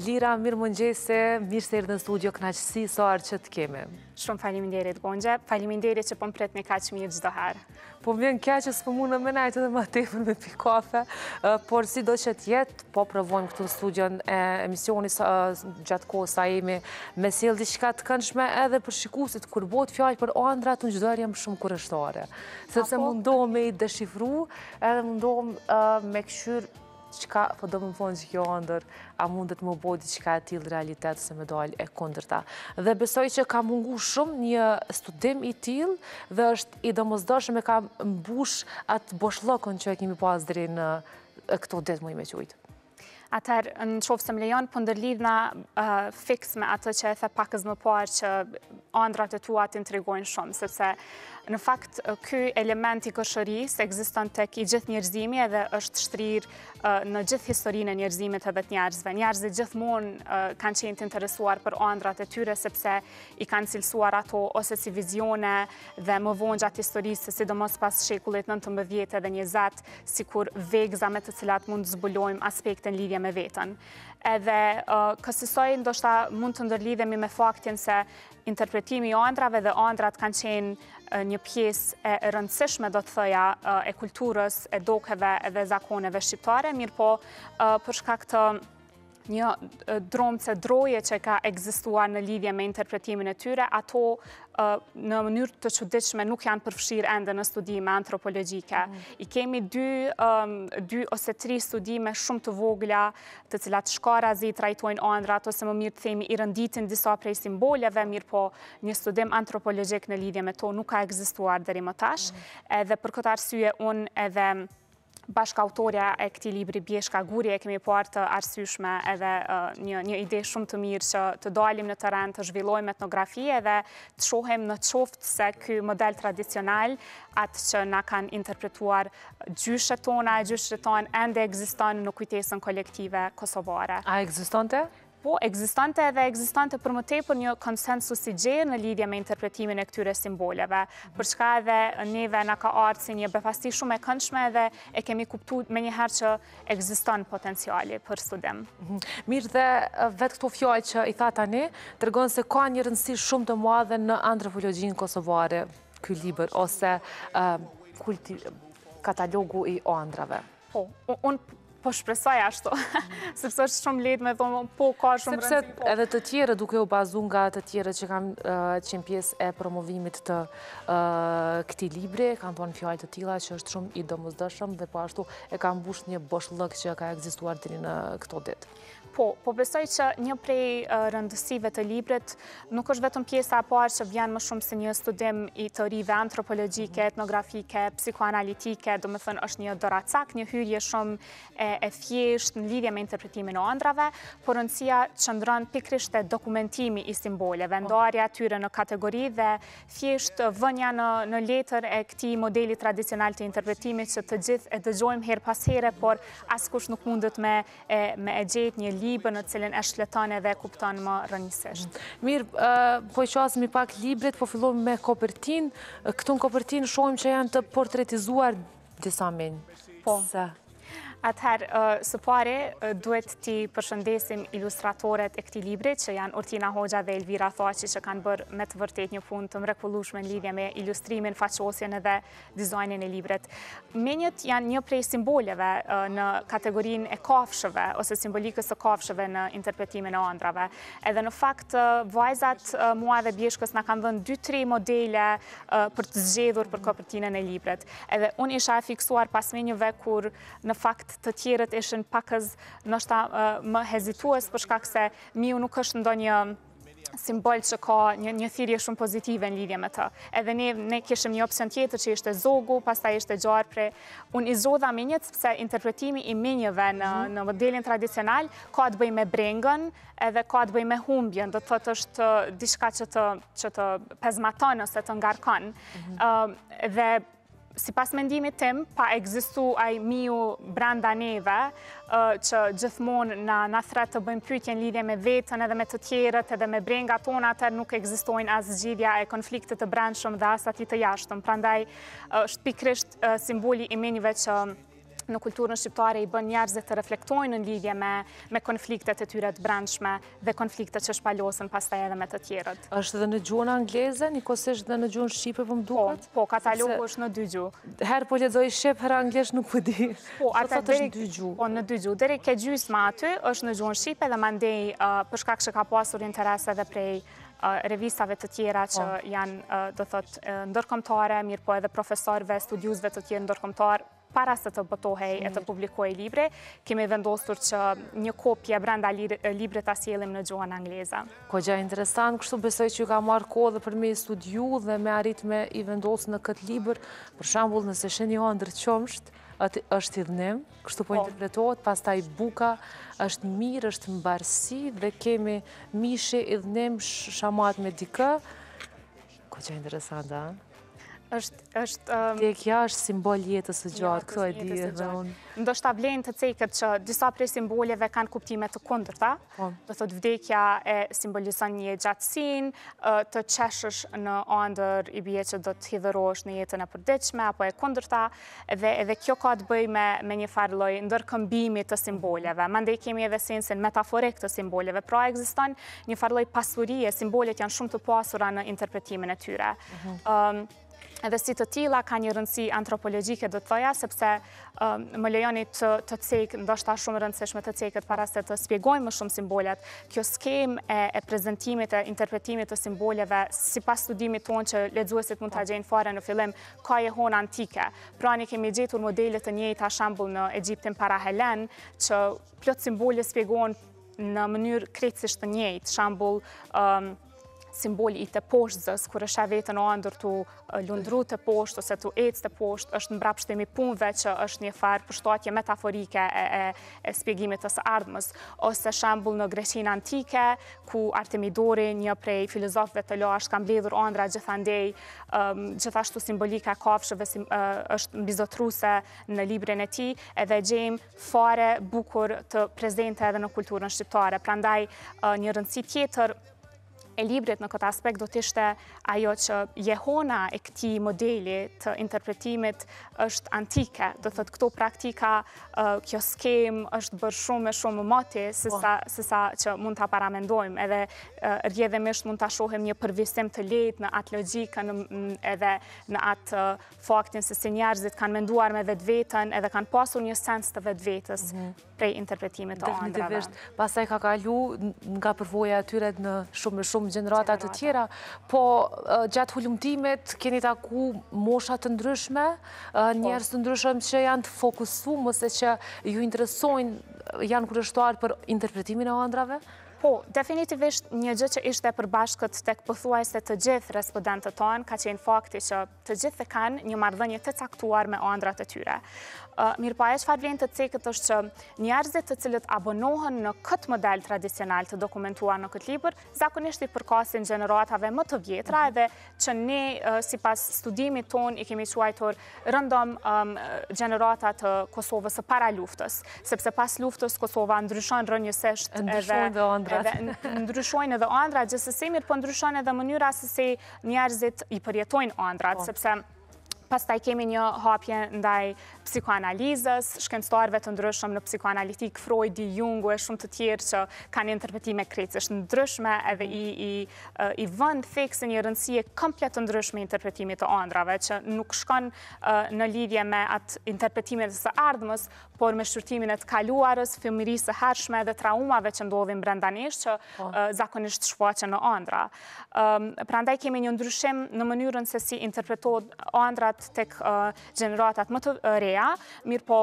Lira, mirë më mirë se i në studio, këna që si, arë që të kemi. Shumë falimin derit, Gondja, që po më me ka që mirë gjithë doharë. Po më vjenë kja që së përmu në menajtë dhe më tefën me pikofe, por si do që të jetë, po provojmë këtu në studio në emisioni gjatë kohë sa jemi me sildi që të këndshme edhe për shikusit, kur botë fjallë për andrat të në gjithë dojrë jam shumë kërështare. Se mundohë me i dëshifru, edhe mundohë me këshyrë qka po do më më që kjo ndër, a mundet më bodi qka e tilë realitet se me dojlë e kondër ta. Dhe besoj që ka mungu shumë një studim i tilë dhe është i do shumë e ka mbush atë boshlokën që e kemi pas po dhe në këto ditë më i ujtë. Atër, në qovë se më lejon, për po ndërlidhna fix me atë që e the pakës më parë që andrat e tua të intrigojnë shumë, sepse Në fakt, ky element i këshëris existon të ki gjithë njerëzimi edhe është shtrir në gjithë historinë e njerëzimit edhe të njerëzve. Njerëzve gjithë mund kanë qenë të interesuar për andrat e tyre, sepse i kanë cilësuar ato ose si vizione dhe më vonë gjatë historisë, si do mos pas shekullit në të më vjetë edhe njëzat, si kur vegza me të cilat mund të zbulojmë aspekte në me vetën. Edhe kësisoj ndoshta mund të ndërlidhemi me faktin se interpretimi o andrave dhe andrat kanë qenë një pjesë e rëndësishme, do të thëja, e kulturës, e dokeve dhe zakoneve shqiptare, mirë po përshka këtë një dromë të droje që ka egzistuar në lidhje me interpretimin e tyre, ato në mënyrë të qëdishme nuk janë përfshirë endë në studime antropologike. I kemi dy ose tri studime shumë të vogla të cilat shkara zi trajtojnë andrat, ose më mirë të themi i rënditin disa prej simboleve, mirë po një studim antropologik në lidhje me to nuk ka egzistuar dheri më tash. edhe për këtë arsye unë edhe bashkautoria e këti libri Bjeshka Guri, e kemi parë të arsyshme edhe një ide shumë të mirë që të dalim në teren, të zhvillojmë etnografie dhe të shohem në qoftë se këj model tradicional atë që na kanë interpretuar gjyshe tona, gjyshe tonë, ende e në kujtesën kolektive kosovare. A të? Po, egzistante edhe egzistante për më tepër një konsensus i gjerë në lidhja me interpretimin e këtyre simboleve, përshka edhe neve në ka artë si një befasti shumë e këndshme edhe e kemi kuptu me njëherë që egziston potenciali për studim. Mhm. Mirë dhe vetë këto fjoj që i tha tani, tërgonë se ka një rëndësi shumë të muadhe në antropologjinë kosovare, këj liber, ose katalogu i andrave. Po, unë Po shpresoj ashtu, sepse është shumë letë me thonë, po ka shumë rëndësit. Sepse po. edhe të tjere duke u bazu nga të tjere që kam qenë pjesë e promovimit të këti libri, kam thonë fjallë të tila që është shumë i dëmuzdëshëm dhe po ashtu e kam bush një bosh lëk që ka egzistuar të një në këto ditë. Po, po besoj që një prej rëndësive të librit nuk është vetëm pjesa parë që vjen më shumë se një studim i të rive antropologike, mhm. etnografike, psikoanalitike, do thënë është një doracak, një hyrje shumë e, fjesht në lidhje me interpretimin o andrave, por rëndësia që ndronë pikrisht e dokumentimi i simboleve, po. ndoarja tyre në kategori dhe fjesht vënja në, në letër e këti modeli tradicional të interpretimit që të gjithë e dëgjojmë her pasere, por askush nuk mundet me, me e gjetë një libën në cilin e shletan edhe kuptan më rënjësisht. Mm. Mirë, po i mi pak librit, po fillon me kopertin. Këtu në kopertin shojmë që janë të portretizuar disa minë. Po. Atëherë, së pare, duhet ti përshëndesim ilustratoret e këti libri, që janë Ortina Hoxha dhe Elvira Thaci që kanë bërë me të vërtet një fund të mrekullushme në lidhje me ilustrimin, faqosjen edhe dizajnin e libret. Menjët janë një prej simboleve në kategorin e kafshëve, ose simbolikës e kafshëve në interpretimin e andrave. Edhe në fakt, vajzat mua dhe bjeshkës në kanë dhënë 2-3 modele për të zgjedhur për këpërtinën e libret. Edhe unë isha fiksuar pas menjëve kur në fakt të tjerët ishin pakës nështa më hezituës, përshka se miu nuk është ndo një simbol që ka një, një thirje shumë pozitive në lidhje me të. Edhe ne, ne një opcion tjetër që ishte zogu, ta ishte gjarpre. Unë i zodha minjet, sepse interpretimi i minjeve në, mhm. në modelin tradicional ka të bëj me brengën edhe ka të bëj me humbjen, dhe të thot është diçka që të, që të pezmaton ose të ngarkon. Mhm. dhe si pas mendimit tim, pa egzistu aj miu branda neve, që gjithmonë në nëthre të bëjmë në lidhje me vetën edhe me të tjerët edhe me brenga tona të nuk egzistojnë as gjithja e konfliktet të brendshëm dhe as ati të jashtëm. Prandaj, është pikrisht simboli i menjive që në kulturën shqiptare i bën njerëzit të reflektojnë në lidhje me, me konfliktet e tyre të brendshme dhe konfliktet që shpalosën pas të edhe me të tjerët. Êshtë dhe në gjuhën angleze, një kosisht dhe në gjuhën shqipe për po më po, duket? Po, po katalogu është në dy gjuhë. Herë po ledzoj shqip, herë anglesh nuk përdi. Po, po atë të është në dy gjuhë. Po, në dy gjuhë. Dere ke gjysë ma aty, është në gjuhën shqipe dhe mandej uh, përshkak që ka pasur interese dhe revistave të tjera që janë, do thot, ndërkomtare, mirë po edhe profesorve, studiusve të tjerë ndërkomtare, para se të bëtohej e të publikoj libre, kemi vendosur që një kopje brenda libre të asjelim në gjohën angleza. Ko gja interesant, kështu besoj që ka marrë kodhe për me studiu dhe me arrit me i vendosë në këtë libre, për shambull nëse shenjë o ndërqomsht, është i dhënim, kështu po, po. interpretohet, pas taj buka, është mirë, është mbarësi, dhe kemi mishë i dhënim shamat me dikë. Ko që interesant, da? është... është ehm, Dhe kja është simbol jetës së gjatë, këto e di e dhe unë. Ndo shta blenë të cejkët që disa prej simboleve kanë kuptime të kundër ta, po. dhe thot vdekja e simbolizon një gjatësin, të qeshësh në andër i bje që do të hidhërosh në jetën e përdeqme, apo e kundër ta, dhe, kjo ka të bëj me, me një farloj ndërkëmbimi të simboleve. Mande i kemi edhe sensin metaforek të simboleve, pra e një farloj pasurie, simbolet janë shumë të pasura në interpretimin e tyre. Mhm. Ehm, edhe si të tila ka një rëndësi antropologike, dhe të thëja, sepse um, më lejoni të cekë, ndoshta shumë rëndësishme të cekët, para se të spjegojmë më shumë simbolet. Kjo skem e prezentimit e interpretimit të simboleve, si pas studimit tonë që ledzuesit mund të gjenë fare në fillim, ka e hona antike. Pra një kemi gjetur modelet të njëjta shambull në Egyptin para Helen, që plët simbolet spjegon në mënyrë krecisht të njëjtë, shambull um, simboli i të poshtëzës, kur është e vetën o andër të lundru të poshtë, ose të ecë të poshtë, është në brapshtemi punve që është një farë pështatje metaforike e spjegimit të së ardhëmës. Ose shambull në Greqin antike, ku Artemidori, një prej filozofve të lash, kam bledhur andra gjithandej, gjithashtu simbolika kafshëve është mbizotruse në librin e ti, edhe gjem fare bukur të prezente edhe në kulturën shqiptare. Prandaj, një rëndësi tjetër e librit në këtë aspekt do të ishte ajo që jehona e këti modeli të interpretimit është antike, do të thëtë këto praktika, kjo skem është bërë shumë e shumë më mati, po. se sa që mund të paramendojmë, edhe rjedhemisht mund të shohem një përvisim të lejt në atë logikën edhe në atë faktin se si njerëzit kanë menduar me vetë vetën edhe kanë pasur një sens të vetë vetës mhm. prej interpretimit të andrave. Pasaj ka kalu nga përvoja atyret në shumë e shumë shumë të tjera, po gjatë hullumtimit keni taku moshat të ndryshme, po. njerës të ndryshme që janë të fokusu, mëse që ju interesojnë, janë kërështuar për interpretimin e ndrave? Po, definitivisht një gjë që ishte përbashkët të këpëthuaj se të gjithë respondentët tonë ka qenë fakti që të gjithë të kanë një mardhënje të caktuar me andrat e tyre. Mirë po, e shfar vjen të cekët është që njerëzit të cilët abonohen në këtë model tradicional të dokumentuar në këtë libër, zakonisht i përkasin generatave më të vjetra edhe mhm. që ne, si pas studimit ton, i kemi quajtor rëndom generatat të Kosovës e para luftës, sepse pas luftës Kosova ndryshon rënjësesht ndryshojnë edhe andrat, gjësësimit, po ndryshojnë edhe mënyra se se njerëzit i përjetojnë andrat, po. sepse pas taj kemi një hapje ndaj psikoanalizës, shkencëtarve të ndryshëm në psikoanalitik, Freudi, Jungu e shumë të tjerë që kanë interpretime krecës në ndryshme edhe i vënd theksin një rëndësie komplet të ndryshme interpretimit të andrave, që nuk shkon në lidhje me atë interpretimit të së ardhëmës, por me shqyrtimin e të kaluarës, fëmërisë të hershme dhe traumave që ndodhin brendanisht që po. zakonisht shfaqen në andra. Pra ndaj kemi një ndryshim në mënyrën se si interpretohet andrat tek gjeneratat më të reja, mirë po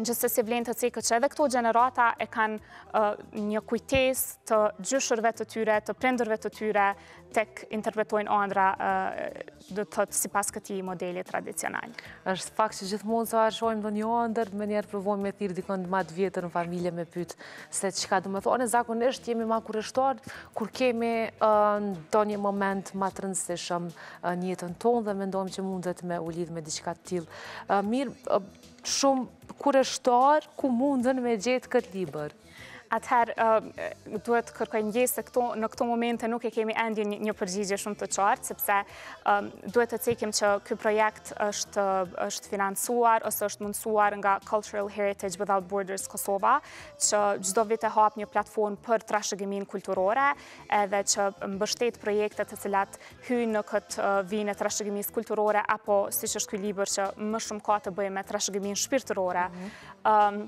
se si vlenë të cekë që edhe këto gjenerata e kanë një kujtes të gjyshërve të tyre, të prenderve të tyre, tek interpretojnë andra dhe të thotë si pas këti modeli tradicional. është fakt që gjithmonë të arshojmë dhe një andër, me njerë provojmë me tirë dikën matë vjetër në familje me pytë, se që ka dhe me thonë, zakonisht jemi ma kureshtar, kur kemi do një moment ma të rëndësishëm njëtën tonë dhe mendojmë që mundet me u lidhë me diqka të tilë. Mirë, shumë kureshtar, ku mundën me gjithë këtë liberë? Atëherë, duhet kërkoj njësë këto, në këto momente nuk e kemi endi një përgjigje shumë të qartë, sepse duhet të cekim që këj projekt është finansuar ose është mundësuar nga Cultural Heritage Without Borders Kosova, që gjdo vit e hap një platform për trashëgimin kulturore, edhe që mbështet projekte të cilat hynë në këtë vine trashëgimis kulturore, apo si që është këj liber që më shumë ka të bëjmë me trashëgimin shpirtërore. Mhm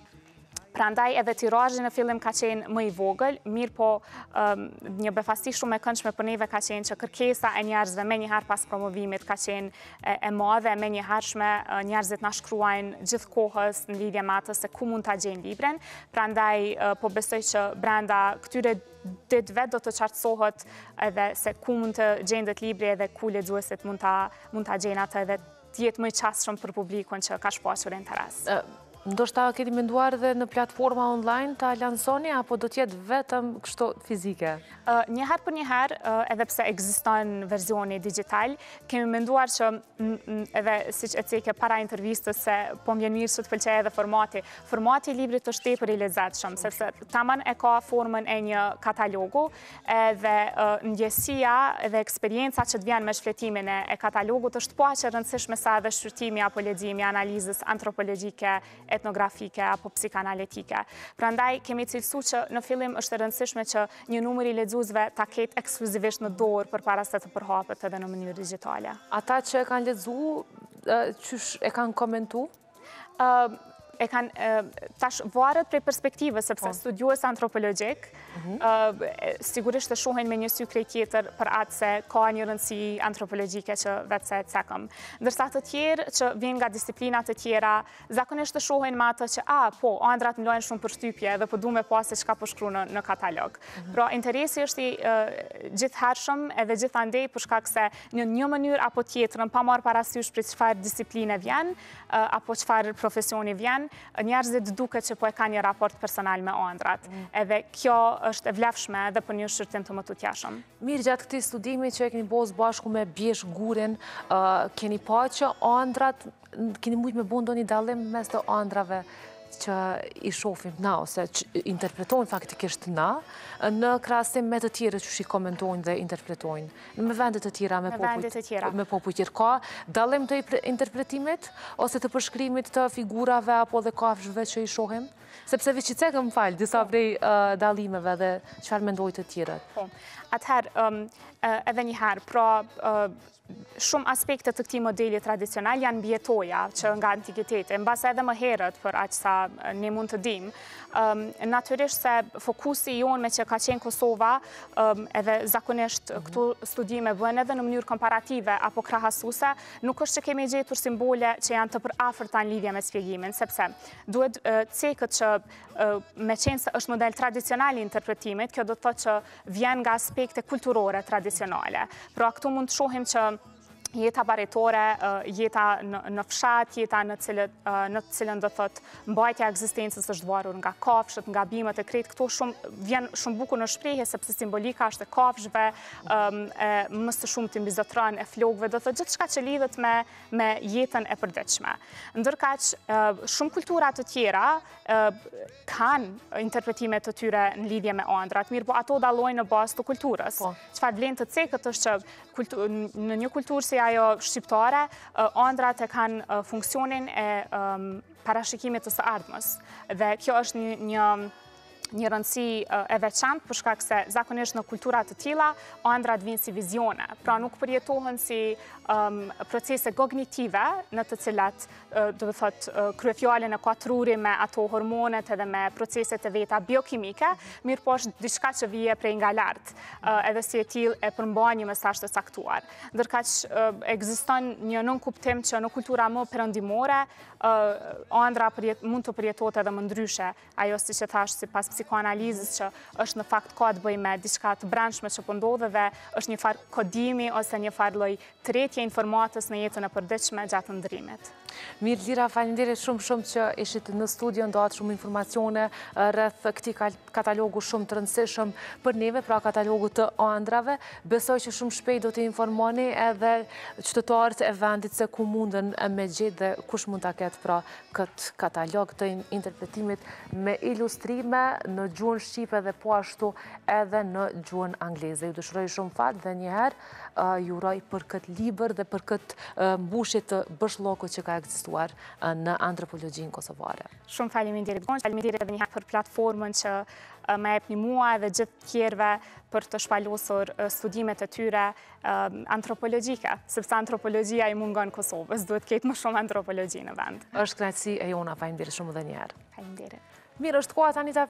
prandaj edhe tirajë në fillim ka qenë më i vogël, mirë po um, një befasti shumë e këndshme për neve ka qenë që kërkesa e njerëzve me njëherë pas promovimit ka qenë e madhe, me njëherëshme njerëzit në shkruajnë gjithë kohës në lidhje matës se ku mund të gjenë libren, prandaj po besoj që brenda këtyre ditëve do të qartësohet edhe se ku mund të gjenë dhe të libri edhe ku ledzuesit mund të gjenë atë edhe të jetë më i qasë shumë për publikon që ka shpoqër interes. Ndoshta shta keni menduar dhe në platforma online të lansoni, apo do tjetë vetëm kështo fizike? Një për një edhe pse në verzioni digital, kemi menduar që, edhe si që e cike para intervjistës, se po mjenë mirë që të pëlqeje dhe formati. Formati i libri të shtetë për i lezatë shumë, sepse taman e ka formën e një katalogu, edhe ndjesia edhe eksperienca që të vjenë me shfletimin e katalogu, të shtë po aqe rëndësishme sa edhe shqyrtimi, apo ledzimi, analizës antropologike, etnografike apo psikanalitike. Pra ndaj, kemi cilësu që në fillim është rëndësishme që një numëri ledzuzve ta ketë ekskluzivisht në dorë për para se të përhapët edhe në mënyrë digitale. Ata që e kanë ledzu, që e kanë komentu? e kanë tash varët prej perspektive, sepse po. studiues antropologik, mhm. sigurisht të shuhen me një sy kjetër tjetër për atë se ka një rëndësi antropologike që vetë se cekëm. Ndërsa të tjerë që vinë nga disiplinat të tjera, zakonisht të shuhen ma të që, a, po, andrat në lojnë shumë për shtypje dhe po du me po asë që po përshkru në katalog. Mhm. Pra, interesi është i gjithë hershëm edhe gjithë andej për shkak se një një mënyrë apo tjetërën pa marë parasysh për qëfar disipline vjen, apo qëfar profesioni vjen, njerëzit duke që po e ka një raport personal me ondrat. Mm. Edhe kjo është e vlefshme edhe për një shqyrtim të më të tjashëm. Mirë gjatë këti studimi që e keni bozë bashku me bjesh gurin, uh, keni pa që ondrat, keni mujtë me bundo një dalim mes të ondrave që i shofim na, ose që interpretojnë faktikisht na, në krasim me të tjere që shi komentojnë dhe interpretojnë. Me vendet të tjera, me popu tjera. Ka dalim të interpretimit, ose të përshkrimit të figurave, apo dhe ka që i shohim? Sepse vi që cekëm falë, disa brej po. dalimeve dhe që farë mendojt të tjere. Po. Atëherë, um, edhe njëherë, pra Shumë aspektet të këti modeli tradicional janë bjetoja që nga antikitetin, në basa edhe më herët për aqë sa ne mund të dim. Natyrisht se fokusi i onë me që ka qenë Kosova, edhe zakonisht mhm. këtu studime bëhen edhe në mënyrë komparative apo krahasuse, nuk është që kemi gjetur simbole që janë të për afer në lidhja me spjegimin, sepse duhet cekët që me qenë se është model tradicional i interpretimit, kjo do të të që vjen nga aspekte kulturore tradicionale. Pro a këtu mund të shohim që jeta baretore, jeta në fshat, jeta në cilën dhe thët mbajtja egzistencës është dvarur nga kafshët, nga bimet e krejt, këto vjen shumë buku në shprejhe, sepse simbolika është e kafshëve, mësë të shumë të mbizotran e flogve, dhe thët gjithë shka që lidhët me jetën e përdeqme. Ndërka që shumë kulturat të tjera kanë interpretime të tyre në lidhje me andrat, mirë po ato dalojnë në bas të kulturës. Qëfar po. vlenë të cekët është që në një kulturë ajo shqiptare, ëndrat kanë funksionin e parashikimit të së ardhmës. Dhe kjo është një një një rëndësi eh, e veçantë, për shkak se zakonisht në kulturat të tila, andrat vinë si vizione. Pra nuk përjetohen si ehm, procese kognitive në të cilat, eh, do të thot, eh, kryefjallin e kuatruri me ato hormonet edhe me proceset e veta biokimike, mirë po është diçka që vije prej nga lartë, edhe si e til e përmbojnë një mesasht të saktuar. Ndërka që egziston një nënkuptim që në kultura më përëndimore, andra mund të përjetot edhe më ndryshe, ajo si që thashtë si pas psikoanalizës që është në fakt ka të bëj me diçka të branshme që pëndodhe po dhe është një farë kodimi ose një farë loj tretje informatës në jetën e përdyqme gjatë ndrimit. Mirë Lira, falimderit shumë shumë që ishit në studion, do atë shumë informacione eh, rrëth këti katalogu shumë të rëndësishëm për neve, pra katalogu të oandrave. Besoj që shumë shpej do të informoni edhe qëtëtarët e vendit se ku mundën me gjithë dhe kush mund të ketë pra këtë katalog të interpretimit me ilustrime në gjuën Shqipe dhe po ashtu edhe në gjuën Angleze. Ju dëshroj shumë fatë dhe njëherë eh, juroj për këtë liber dhe për këtë eh, mbushit të bëshloko që ka e egzistuar në antropologjinë kosovare. Shumë faleminderit Gonç, faleminderit edhe njëherë për platformën që më e një mua edhe gjithë tjerve për të shpalosur studimet e tyre antropologjike, sepse antropologjia i mungon Kosovës, duhet ketë më shumë antropologji në vend. është kratësi e jona, faleminderit shumë dhe njëherë. Faleminderit. Mirë është koha, Tanita.